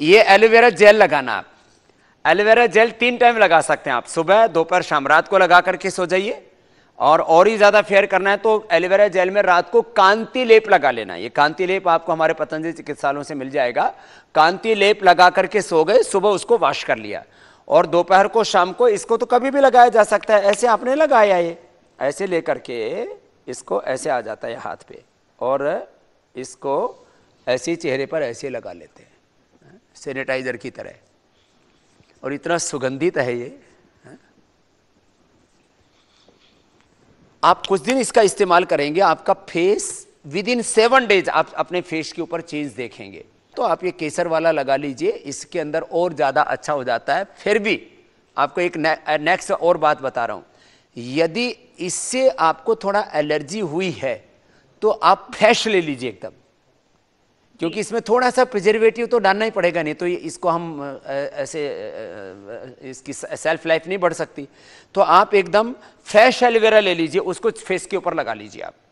ये aloe vera gel लगाना आप एलोवेरा जेल तीन टाइम लगा सकते हैं आप सुबह दोपहर शाम रात को लगा करके सो जाइए और और ही ज़्यादा फेयर करना है तो एलोवेरा जेल में रात को कांति लेप लगा लेना ये कांति लेप आपको हमारे पतंजलि चिकित्सालयों से मिल जाएगा कांति लेप लगा करके सो गए सुबह उसको वॉश कर लिया और दोपहर को शाम को इसको तो कभी भी लगाया जा सकता है ऐसे आपने लगाया ये ऐसे ले करके इसको ऐसे आ जाता है हाथ पे और इसको ऐसे चेहरे पर ऐसे लगा लेते हैं सेनेटाइजर की तरह और इतना सुगंधित है ये हाँ। आप कुछ दिन इसका इस्तेमाल करेंगे आपका face with in seven days आप अपने फेस के ऊपर चेंज देखेंगे तो आप ये केसर वाला लगा लीजिए इसके अंदर और ज़्यादा अच्छा हो जाता है फिर भी आपको एक नेक्स्ट और बात बता रहा हूं यदि इससे आपको थोड़ा एलर्जी हुई है तो आप फ्रेश ले लीजिए एकदम क्योंकि इसमें थोड़ा सा प्रिजर्वेटिव तो डालना ही पड़ेगा नहीं तो इसको हम ऐसे इसकी सेल्फ लाइफ नहीं बढ़ सकती तो आप एकदम फ्रेश एलोवेरा ले लीजिए उसको फेस के ऊपर लगा लीजिए आप